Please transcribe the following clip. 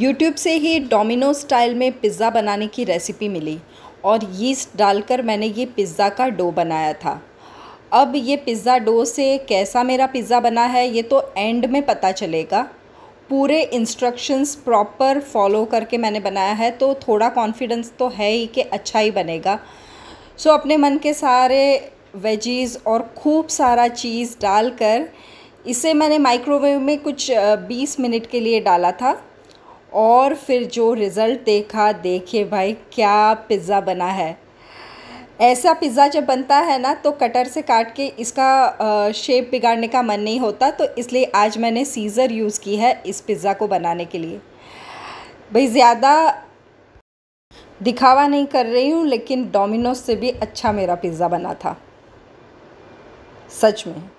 YouTube से ही Domino style में पिज़्ज़ा बनाने की रेसिपी मिली और यीस्ट डालकर मैंने ये पिज़्ज़ा का डो बनाया था अब ये पिज़्ज़ा डो से कैसा मेरा पिज़्ज़ा बना है ये तो एंड में पता चलेगा पूरे इंस्ट्रक्शंस प्रॉपर फॉलो करके मैंने बनाया है तो थोड़ा कॉन्फिडेंस तो है ही कि अच्छा ही बनेगा सो अपने मन के सारे वेजीज़ और खूब सारा चीज़ डालकर इसे मैंने माइक्रोवेव में कुछ 20 मिनट के लिए डाला था और फिर जो रिज़ल्ट देखा देखे भाई क्या पिज़्ज़ा बना है ऐसा पिज़्ज़ा जब बनता है ना तो कटर से काट के इसका शेप बिगाड़ने का मन नहीं होता तो इसलिए आज मैंने सीज़र यूज़ की है इस पिज़्ज़ा को बनाने के लिए भाई ज़्यादा दिखावा नहीं कर रही हूँ लेकिन डोमिनोज से भी अच्छा मेरा पिज़्ज़ा बना था सच में